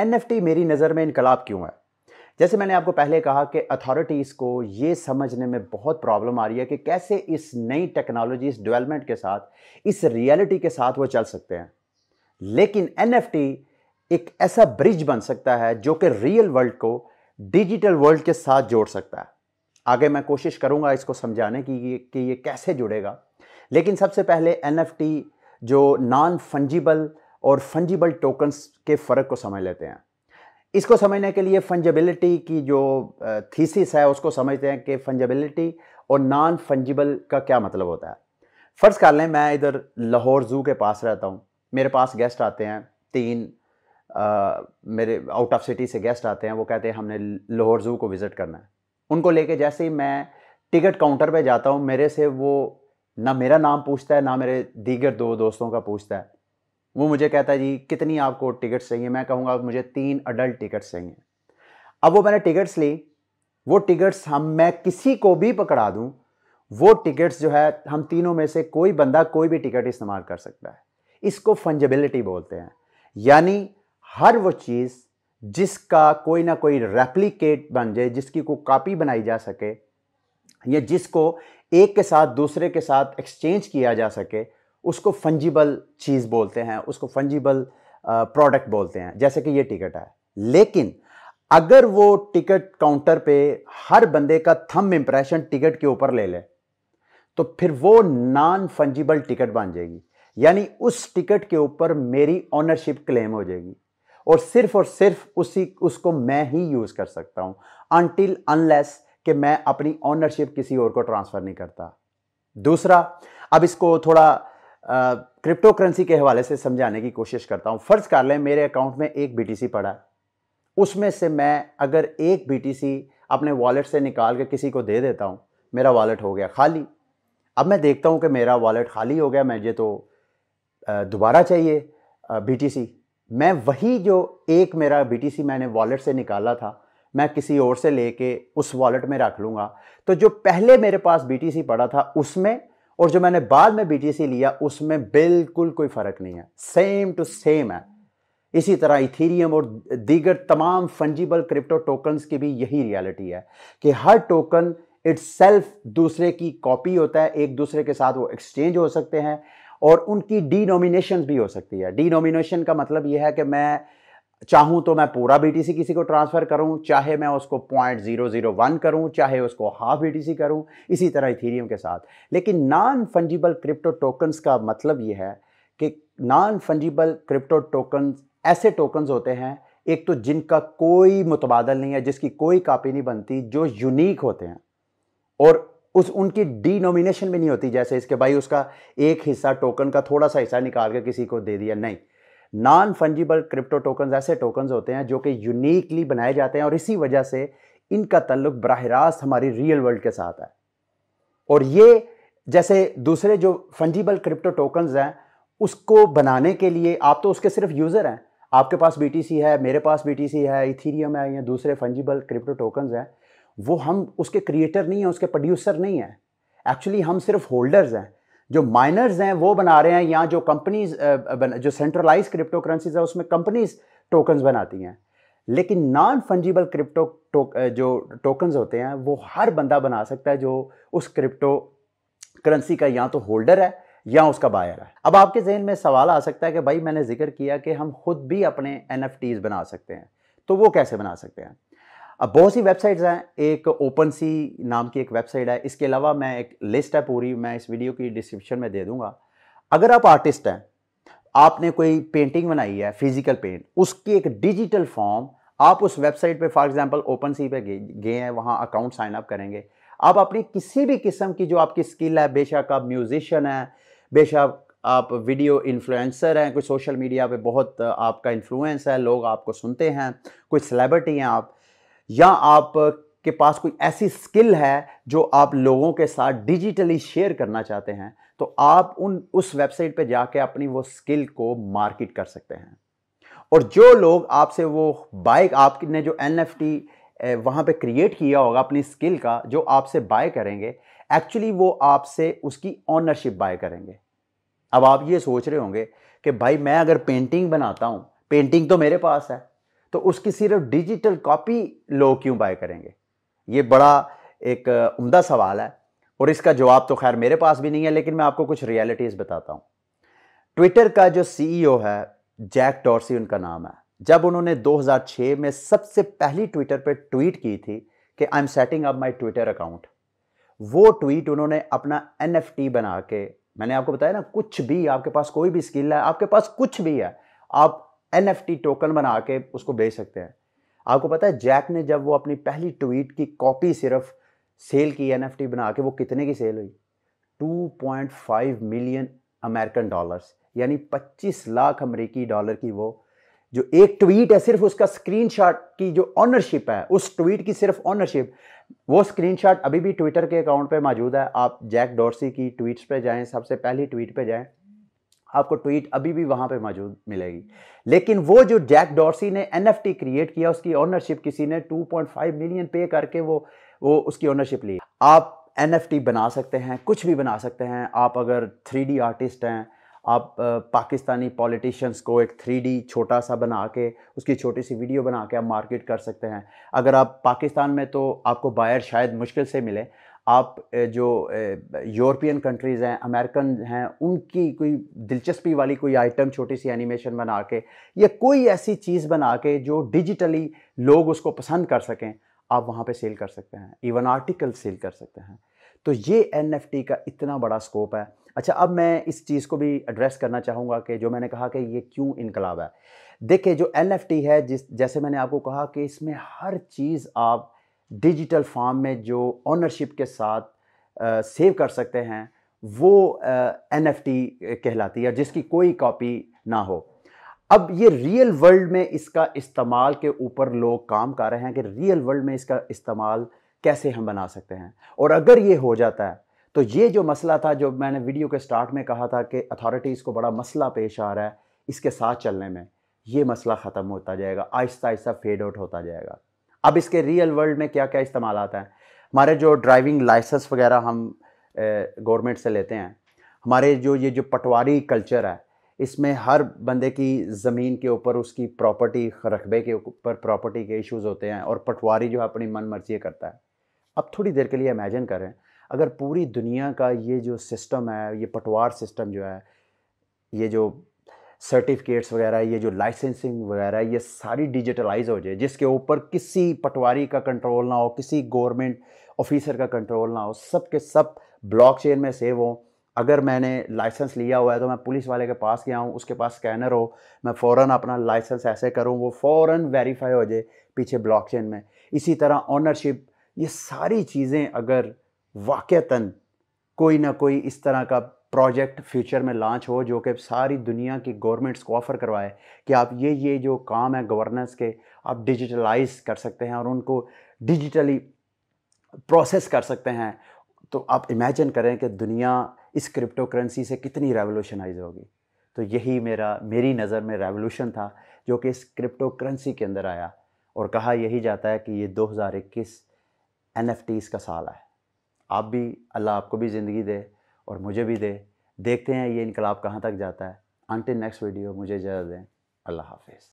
N मेरी नज़र में इनकलाब क्यों है जैसे मैंने आपको पहले कहा कि अथॉरिटीज़ को ये समझने में बहुत प्रॉब्लम आ रही है कि कैसे इस नई टेक्नोलॉजी इस डेवलपमेंट के साथ इस रियलिटी के साथ वो चल सकते हैं लेकिन एन एक ऐसा ब्रिज बन सकता है जो कि रियल वर्ल्ड को डिजिटल वर्ल्ड के साथ जोड़ सकता है आगे मैं कोशिश करूंगा इसको समझाने की कि ये कैसे जुड़ेगा लेकिन सबसे पहले एन जो नॉन फंजिबल और फंजिबल टोकन्स के फ़र्क को समझ लेते हैं इसको समझने के लिए फंजिबिलिटी की जो थीसिस है उसको समझते हैं कि फंजिबिलिटी और नॉन फंजिबल का क्या मतलब होता है फ़र्ज़ कर लें मैं इधर लाहौर ज़ू के पास रहता हूँ मेरे पास गेस्ट आते हैं तीन आ, मेरे आउट ऑफ सिटी से गेस्ट आते हैं वो कहते हैं हमने लाहौर ज़ू को विज़िट करना है उनको लेके जैसे ही मैं टिकट काउंटर पे जाता हूँ मेरे से वो ना मेरा नाम पूछता है ना मेरे दीगर दो दोस्तों का पूछता है वो मुझे कहता है जी कितनी आपको टिकट्स चाहिए मैं कहूँगा मुझे तीन अडल्ट टिकट्स चाहिए अब वो मैंने टिकट्स ली वो टिकट्स हम मैं किसी को भी पकड़ा दूँ वो टिकट्स जो है हम तीनों में से कोई बंदा कोई भी टिकट इस्तेमाल कर सकता है इसको फंजबिलिटी बोलते हैं यानी हर वो चीज़ जिसका कोई ना कोई रेप्लीकेट बन जाए जिसकी कोई कापी बनाई जा सके या जिसको एक के साथ दूसरे के साथ एक्सचेंज किया जा सके उसको फंजिबल चीज़ बोलते हैं उसको फंजिबल प्रोडक्ट बोलते हैं जैसे कि ये टिकट है लेकिन अगर वो टिकट काउंटर पे हर बंदे का थम इम्प्रेशन टिकट के ऊपर ले ले तो फिर वो नॉन फंजिबल टिकट बन जाएगी यानी उस टिकट के ऊपर मेरी ऑनरशिप क्लेम हो जाएगी और सिर्फ और सिर्फ उसी उसको मैं ही यूज़ कर सकता हूँ अनटिल अनलेस कि मैं अपनी ऑनरशिप किसी और को ट्रांसफ़र नहीं करता दूसरा अब इसको थोड़ा क्रिप्टो करेंसी के हवाले से समझाने की कोशिश करता हूँ फ़र्ज़ कर लें मेरे अकाउंट में एक बी पड़ा है उसमें से मैं अगर एक बी अपने वॉलेट से निकाल के किसी को दे देता हूँ मेरा वॉलेट हो गया खाली अब मैं देखता हूँ कि मेरा वॉलेट खाली हो गया मुझे तो दोबारा चाहिए बी मैं वही जो एक मेरा बी मैंने वॉलेट से निकाला था मैं किसी और से लेके उस वॉलेट में रख लूँगा तो जो पहले मेरे पास बी पड़ा था उसमें और जो मैंने बाद में बीटीसी लिया उसमें बिल्कुल कोई फ़र्क नहीं है सेम टू सेम है इसी तरह इथेरियम और दीगर तमाम फंजिबल क्रिप्टो टोकन्स की भी यही रियलिटी है कि हर टोकन इट्स दूसरे की कॉपी होता है एक दूसरे के साथ वो एक्सचेंज हो सकते हैं और उनकी डीनोमिनेशन भी हो सकती है डीनोमिनेशन का मतलब यह है कि मैं चाहूँ तो मैं पूरा बी किसी को ट्रांसफ़र करूँ चाहे मैं उसको पॉइंट ज़ीरो ज़ीरो वन करूँ चाहे उसको हाफ बी बीटीसी करूँ इसी तरह इथीरियम के साथ लेकिन नॉन फंजिबल क्रिप्टो टोकन्स का मतलब ये है कि नॉन फंजिबल क्रिप्टो टोकन्स ऐसे टोकन्स होते हैं एक तो जिनका कोई मुतबादल नहीं है जिसकी कोई कापी नहीं बनती जो यूनिक होते हैं और उस उनकी डिनोमिनेशन भी नहीं होती जैसे इसके भाई उसका एक हिस्सा टोकन का थोड़ा सा हिस्सा निकाल के किसी को दे दिया नहीं नॉन फंजिबल क्रिप्टो टोकन ऐसे टोकन होते हैं जो कि यूनिकली बनाए जाते हैं और इसी वजह से इनका तल्लुक बरह रास्त हमारी रियल वर्ल्ड के साथ है और ये जैसे दूसरे जो फंजिबल क्रिप्टो टोकन हैं उसको बनाने के लिए आप तो उसके सिर्फ यूज़र हैं आपके पास बी है मेरे पास बी है इथीरियम है या दूसरे फंजिबल क्रिप्टो टोकन हैं वो हम उसके क्रिएटर नहीं हैं उसके प्रोड्यूसर नहीं हैं एक्चुअली हम सिर्फ होल्डर्स हैं जो माइनर्स हैं वो बना रहे हैं या जो कंपनीज जो सेंट्रलाइज क्रिप्टो करेंसीज है उसमें कंपनीज टोकन्स बनाती हैं लेकिन नॉन फंजिबल क्रिप्टो जो टोकन्स होते हैं वो हर बंदा बना सकता है जो उस क्रिप्टो करेंसी का या तो होल्डर है या उसका बायर है अब आपके जहन में सवाल आ सकता है कि भाई मैंने जिक्र किया कि हम खुद भी अपने एन बना सकते हैं तो वो कैसे बना सकते हैं अब बहुत सी वेबसाइट्स हैं एक ओपन सी नाम की एक वेबसाइट है इसके अलावा मैं एक लिस्ट है पूरी मैं इस वीडियो की डिस्क्रिप्शन में दे दूंगा अगर आप आर्टिस्ट हैं आपने कोई पेंटिंग बनाई है फिजिकल पेंट उसकी एक डिजिटल फॉर्म आप उस वेबसाइट पे फॉर एग्जांपल ओपन सी पे गए हैं वहाँ अकाउंट साइन अप करेंगे आप अपनी किसी भी किस्म की जो आपकी स्किल है बेशक आप म्यूजिशियन हैं बेशक आप वीडियो इन्फ्लुएंसर हैं कोई सोशल मीडिया पे बहुत आपका इन्फ्लुएंस है लोग आपको सुनते हैं कोई सेलेब्रिटी हैं आप या आप के पास कोई ऐसी स्किल है जो आप लोगों के साथ डिजिटली शेयर करना चाहते हैं तो आप उन उस वेबसाइट पर जाके अपनी वो स्किल को मार्केट कर सकते हैं और जो लोग आपसे वो बाइक आपने जो एन एफ टी वहाँ पर क्रिएट किया होगा अपनी स्किल का जो आपसे बाय करेंगे एक्चुअली वो आपसे उसकी ऑनरशिप बाय करेंगे अब आप ये सोच रहे होंगे कि भाई मैं अगर पेंटिंग बनाता हूँ पेंटिंग तो मेरे पास है तो उसकी सिर्फ डिजिटल कॉपी लोग क्यों बाय करेंगे ये बड़ा एक उम्दा सवाल है और इसका जवाब तो खैर मेरे पास भी नहीं है लेकिन मैं आपको कुछ रियलिटीज़ बताता हूँ ट्विटर का जो सीईओ e है जैक टॉर्सी उनका नाम है जब उन्होंने 2006 में सबसे पहली ट्विटर पर ट्वीट की थी कि I am setting up my Twitter account वो ट्वीट उन्होंने अपना एन बना के मैंने आपको बताया ना कुछ भी आपके पास कोई भी स्किल है आपके पास कुछ भी है आप एन टोकन बना के उसको बेच सकते हैं आपको पता है जैक ने जब वो अपनी पहली ट्वीट की कॉपी सिर्फ सेल की एन बना के वो कितने की सेल हुई 2.5 मिलियन अमेरिकन डॉलर्स यानी 25 लाख अमेरिकी डॉलर की वो जो एक ट्वीट है सिर्फ उसका स्क्रीनशॉट की जो ऑनरशिप है उस ट्वीट की सिर्फ ऑनरशिप वो स्क्रीनशॉट अभी भी ट्विटर के अकाउंट पे मौजूद है आप जैक डोर्सी की ट्वीट्स पे जाएं सबसे पहली ट्वीट पे जाएं आपको ट्वीट अभी भी वहाँ पे मौजूद मिलेगी लेकिन वो जो जैक डॉर्सी ने एन क्रिएट किया उसकी ओनरशिप किसी ने 2.5 मिलियन पे करके वो वो उसकी ओनरशिप ली आप एन बना सकते हैं कुछ भी बना सकते हैं आप अगर थ्री आर्टिस्ट हैं आप पाकिस्तानी पॉलिटिशियंस को एक थ्री छोटा सा बना के उसकी छोटी सी वीडियो बना के आप मार्केट कर सकते हैं अगर आप पाकिस्तान में तो आपको बायर शायद मुश्किल से मिले आप जो यूरोपियन कंट्रीज़ हैं अमेरिकन हैं उनकी कोई दिलचस्पी वाली कोई आइटम छोटी सी एनिमेशन बना के या कोई ऐसी चीज़ बना के जो डिजिटली लोग उसको पसंद कर सकें आप वहाँ पे सेल कर सकते हैं इवन आर्टिकल सेल कर सकते हैं तो ये एन का इतना बड़ा स्कोप है अच्छा अब मैं इस चीज़ को भी एड्रेस करना चाहूँगा कि जो मैंने कहा कि ये क्यों इनकलाब है देखिए जो एन है जिस जैसे मैंने आपको कहा कि इसमें हर चीज़ आप डिजिटल फॉर्म में जो ऑनरशिप के साथ आ, सेव कर सकते हैं वो एन एफ टी कहलाती है जिसकी कोई कॉपी ना हो अब ये रियल वर्ल्ड में इसका इस्तेमाल के ऊपर लोग काम कर रहे हैं कि रियल वर्ल्ड में इसका इस्तेमाल कैसे हम बना सकते हैं और अगर ये हो जाता है तो ये जो मसला था जो मैंने वीडियो के स्टार्ट में कहा था कि अथॉरिटीज़ को बड़ा मसला पेश आ रहा है इसके साथ चलने में ये मसला ख़त्म होता जाएगा आहिस्ता आहिस्ता फेड आउट होता जाएगा अब इसके रियल वर्ल्ड में क्या क्या इस्तेमाल आता है हमारे जो ड्राइविंग लाइसेंस वगैरह हम गवर्नमेंट से लेते हैं हमारे जो ये जो पटवारी कल्चर है इसमें हर बंदे की ज़मीन के ऊपर उसकी प्रॉपर्टी रकबे के ऊपर प्रॉपर्टी के इश्यूज होते हैं और पटवारी जो है अपनी मन मर्जी करता है अब थोड़ी देर के लिए इमेजिन करें अगर पूरी दुनिया का ये जो सिस्टम है ये पटवार सिस्टम जो है ये जो सर्टिफिकेट्स वगैरह ये जो लाइसेंसिंग वगैरह ये सारी डिजिटलाइज हो जाए जिसके ऊपर किसी पटवारी का कंट्रोल ना हो किसी गवर्नमेंट ऑफिसर का कंट्रोल ना हो सब के सब ब्लॉकचेन में सेव हों अगर मैंने लाइसेंस लिया हुआ है तो मैं पुलिस वाले के पास गया हूँ उसके पास स्कैनर हो मैं फ़ौर अपना लाइसेंस ऐसे करूँ वो फ़ौर वेरीफाई हो जाए पीछे ब्लॉकचेन में इसी तरह ऑनरशिप ये सारी चीज़ें अगर वाक़ता कोई ना कोई इस तरह का प्रोजेक्ट फ्यूचर में लॉन्च हो जो कि सारी दुनिया की गवर्नमेंट्स को ऑफ़र करवाए कि आप ये ये जो काम है गवर्नेंस के आप डिजिटलाइज कर सकते हैं और उनको डिजिटली प्रोसेस कर सकते हैं तो आप इमेजिन करें कि दुनिया इस क्रिप्टो करेंसी से कितनी रेवोल्यूशनाइज होगी तो यही मेरा मेरी नज़र में रेवोल्यूशन था जो कि इस क्रिप्टो करेंसी के अंदर आया और कहा यही जाता है कि ये 2021 एन का साल है आप भी अल्लाह आपको भी ज़िंदगी दे और मुझे भी दे देखते हैं ये इनकलाब कहाँ तक जाता है अंटिल नेक्स्ट वीडियो मुझे इजाज़त दें अल्लाह हाफिज़